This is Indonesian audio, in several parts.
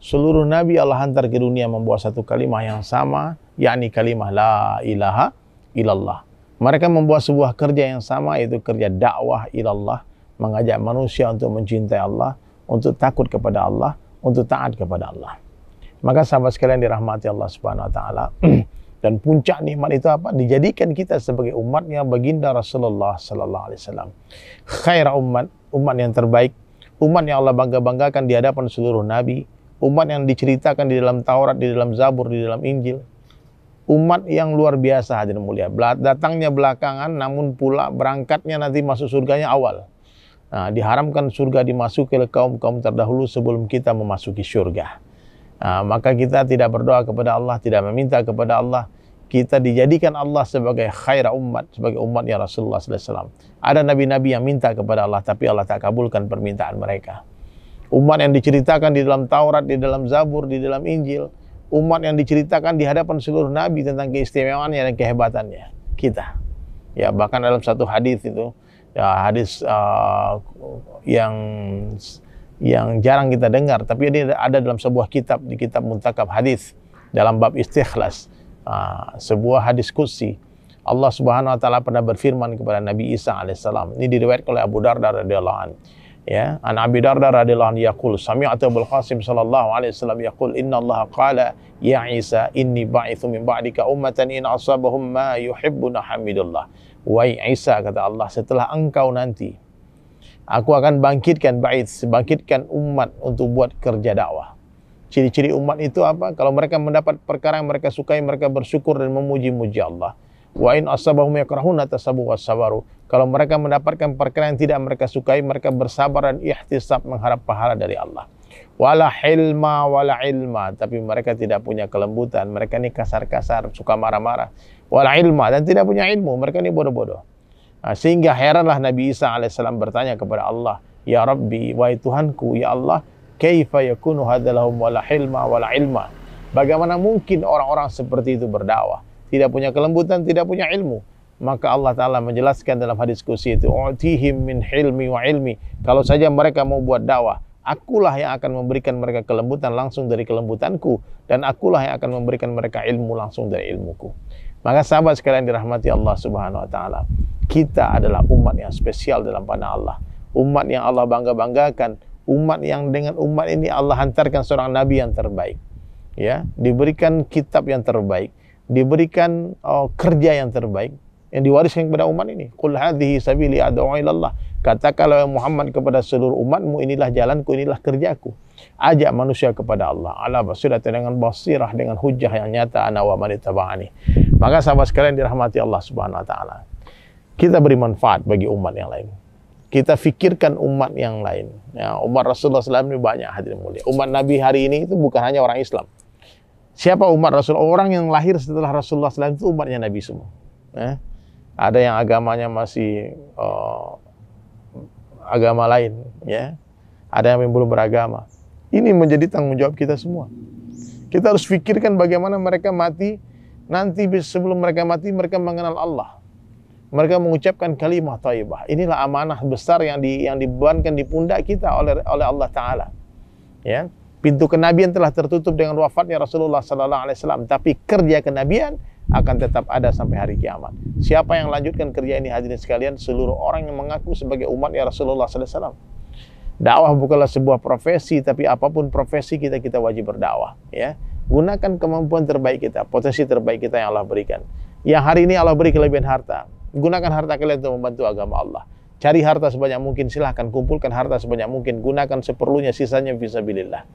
seluruh nabi Allah hantar ke dunia membawa satu kalimah yang sama, yakni kalimah la ilaha ilallah Mereka membuat sebuah kerja yang sama yaitu kerja dakwah ilallah, mengajak manusia untuk mencintai Allah, untuk takut kepada Allah, untuk taat kepada Allah. Maka sahabat sekalian dirahmati Allah Subhanahu wa taala dan puncak nikmat itu apa? Dijadikan kita sebagai umatnya baginda Rasulullah sallallahu alaihi wasallam. Khaira umat, umat yang terbaik, umat yang Allah bangga-banggakan di hadapan seluruh nabi, umat yang diceritakan di dalam Taurat, di dalam Zabur, di dalam Injil. Umat yang luar biasa hadir mulia. Datangnya belakangan namun pula berangkatnya nanti masuk surganya awal. Nah, diharamkan surga dimasuki oleh kaum-kaum terdahulu sebelum kita memasuki surga. Nah, maka kita tidak berdoa kepada Allah, tidak meminta kepada Allah. Kita dijadikan Allah sebagai khaira umat, sebagai umat yang Rasulullah SAW. Ada nabi-nabi yang minta kepada Allah, tapi Allah tak kabulkan permintaan mereka. Umat yang diceritakan di dalam Taurat, di dalam Zabur, di dalam Injil. Umat yang diceritakan di hadapan seluruh nabi tentang keistimewaannya dan kehebatannya. Kita. Ya, bahkan dalam satu hadis itu, ya, hadis uh, yang yang jarang kita dengar, tapi ini ada dalam sebuah kitab di kitab Muntakab Hadis dalam bab istikhlas, uh, sebuah hadis kursi. Allah Subhanahu wa taala pernah berfirman kepada Nabi Isa alaihissalam. Ini diriwayatkan oleh Abu Darda radhiyallahu anhu ya an Abi Darda radhiyallahu anhu yaqul sami'tu Abul Qasim sallallahu alaihi wasallam yaqul inna allaha qala ya Isa inni ba'ithu min ba'dika ummatan in asabahum ma yuhibbuna hamidullah wa Isa kata Allah setelah engkau nanti aku akan bangkitkan ba'id bangkitkan umat untuk buat kerja dakwah ciri-ciri umat itu apa kalau mereka mendapat perkara yang mereka sukai mereka bersyukur dan memuji-muji Allah Wa in asabahum yakrahuna tasabu wasabaru. Kalau mereka mendapatkan perkara yang tidak mereka sukai, mereka bersabar dan ihtisab mengharap pahala dari Allah. Wala hilma wala ilma, tapi mereka tidak punya kelembutan. Mereka ini kasar-kasar, suka marah-marah. Wala ilma dan tidak punya ilmu, mereka ini bodoh-bodoh. Nah, sehingga heranlah Nabi Isa as bertanya kepada Allah, Ya Rabbi, wahai Tuhanku, Ya Allah, kaifa yakunu hadalahum wala hilma wala ilma. Bagaimana mungkin orang-orang seperti itu berdakwah? tidak punya kelembutan, tidak punya ilmu. Maka Allah Ta'ala menjelaskan dalam hadis kursi itu, U'tihim min hilmi wa ilmi. Kalau saja mereka mau buat dakwah, akulah yang akan memberikan mereka kelembutan langsung dari kelembutanku. Dan akulah yang akan memberikan mereka ilmu langsung dari ilmuku. Maka sahabat sekalian dirahmati Allah Subhanahu Wa Ta'ala. Kita adalah umat yang spesial dalam pandang Allah. Umat yang Allah bangga-banggakan. Umat yang dengan umat ini Allah hantarkan seorang Nabi yang terbaik. Ya, diberikan kitab yang terbaik diberikan oh, kerja yang terbaik yang diwariskan kepada umat ini. Qul hadhihi sabili ad'u ilallah. Katakanlah Muhammad kepada seluruh umatmu, inilah jalanku, inilah kerjaku. Ajak manusia kepada Allah. Ala basirata dengan basirah, dengan hujah yang nyata ana wa man Maka sahabat sekalian dirahmati Allah Subhanahu wa taala. Kita beri manfaat bagi umat yang lain. Kita fikirkan umat yang lain. Ya, umat Rasulullah SAW ini banyak hadirin mulia. Umat Nabi hari ini itu bukan hanya orang Islam. Siapa umat Rasul? Orang yang lahir setelah Rasulullah SAW itu umatnya Nabi semua. Eh? Ada yang agamanya masih uh, agama lain, ya. Ada yang belum beragama. Ini menjadi tanggung jawab kita semua. Kita harus pikirkan bagaimana mereka mati nanti sebelum mereka mati mereka mengenal Allah. Mereka mengucapkan kalimah thayyibah. Inilah amanah besar yang di yang dibebankan di pundak kita oleh oleh Allah taala. Ya. Pintu kenabian telah tertutup dengan wafatnya Rasulullah sallallahu alaihi wasallam, tapi kerja kenabian akan tetap ada sampai hari kiamat. Siapa yang lanjutkan kerja ini hadirin sekalian? Seluruh orang yang mengaku sebagai umatnya Rasulullah sallallahu alaihi wasallam. Dakwah bukanlah sebuah profesi, tapi apapun profesi kita kita wajib berdakwah, ya. Gunakan kemampuan terbaik kita, potensi terbaik kita yang Allah berikan. Yang hari ini Allah beri kelebihan harta, gunakan harta kalian untuk membantu agama Allah. Cari harta sebanyak mungkin, silahkan kumpulkan harta sebanyak mungkin, gunakan seperlunya, sisanya bisa bilillah.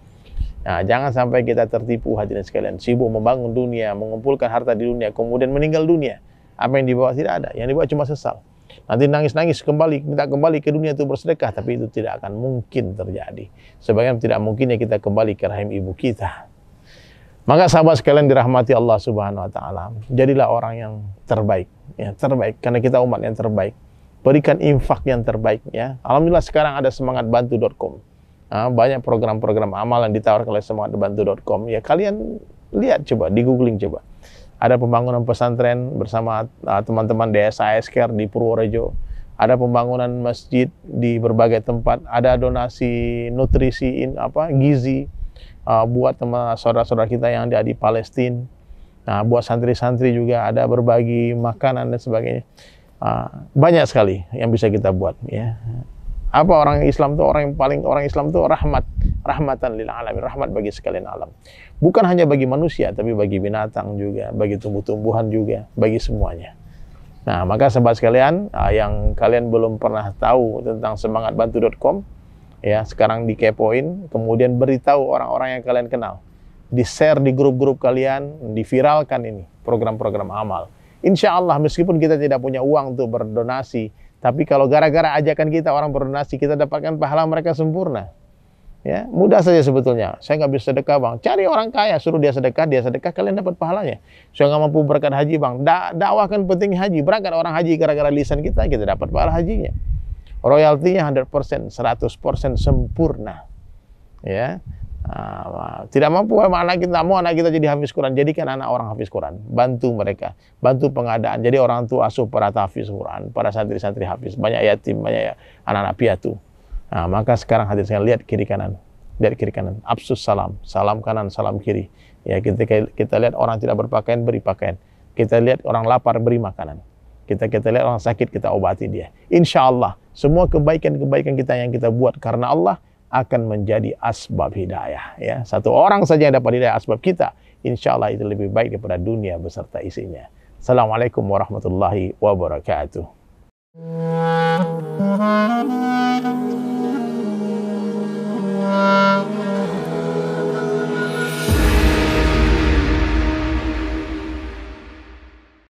Nah, jangan sampai kita tertipu hadirin sekalian, sibuk membangun dunia, mengumpulkan harta di dunia, kemudian meninggal dunia. Apa yang dibawa tidak ada, yang dibawa cuma sesal. Nanti nangis-nangis kembali, minta kembali ke dunia itu bersedekah, tapi itu tidak akan mungkin terjadi. Sebagian tidak mungkinnya kita kembali ke rahim ibu kita. Maka sahabat sekalian dirahmati Allah Subhanahu wa taala, jadilah orang yang terbaik, ya, terbaik karena kita umat yang terbaik. Berikan infak yang terbaik ya. Alhamdulillah sekarang ada semangatbantu.com. Ah, banyak program-program amal yang ditawarkan oleh semangatbantu.com ya kalian lihat coba di googling coba ada pembangunan pesantren bersama ah, teman-teman uh, DSAS Care di Purworejo ada pembangunan masjid di berbagai tempat ada donasi nutrisi in, apa gizi uh, buat teman saudara-saudara kita yang ada di Palestina nah buat santri-santri juga ada berbagi makanan dan sebagainya uh, banyak sekali yang bisa kita buat ya apa orang Islam itu orang yang paling orang Islam itu rahmat, rahmatan lil alamin, rahmat bagi sekalian alam. Bukan hanya bagi manusia tapi bagi binatang juga, bagi tumbuh-tumbuhan juga, bagi semuanya. Nah, maka sahabat sekalian ah, yang kalian belum pernah tahu tentang semangatbantu.com ya, sekarang dikepoin, kemudian beritahu orang-orang yang kalian kenal. Di-share di grup-grup kalian, diviralkan ini program-program amal. Insya Allah meskipun kita tidak punya uang untuk berdonasi, tapi kalau gara-gara ajakan kita orang berdonasi, kita dapatkan pahala mereka sempurna. Ya, mudah saja sebetulnya. Saya nggak bisa sedekah bang. Cari orang kaya, suruh dia sedekah, dia sedekah, kalian dapat pahalanya. Saya nggak mampu berangkat haji bang. Da dakwahkan penting haji. Berangkat orang haji gara-gara lisan kita, kita dapat pahala hajinya. Royaltinya 100%, 100% sempurna. Ya, Ah, tidak mampu anak kita mau anak kita jadi hafiz Quran jadikan anak orang hafiz Quran bantu mereka bantu pengadaan jadi orang tua asuh para hafiz Quran para santri-santri hafiz banyak yatim banyak ya, anak-anak piatu nah, maka sekarang hadir saya lihat kiri kanan lihat kiri kanan absus salam salam kanan salam kiri ya kita kita lihat orang tidak berpakaian beri pakaian kita lihat orang lapar beri makanan kita kita lihat orang sakit kita obati dia insya semua kebaikan kebaikan kita yang kita buat karena Allah akan menjadi asbab hidayah. Ya, satu orang saja yang dapat hidayah asbab kita, insya Allah itu lebih baik daripada dunia beserta isinya. Assalamualaikum warahmatullahi wabarakatuh.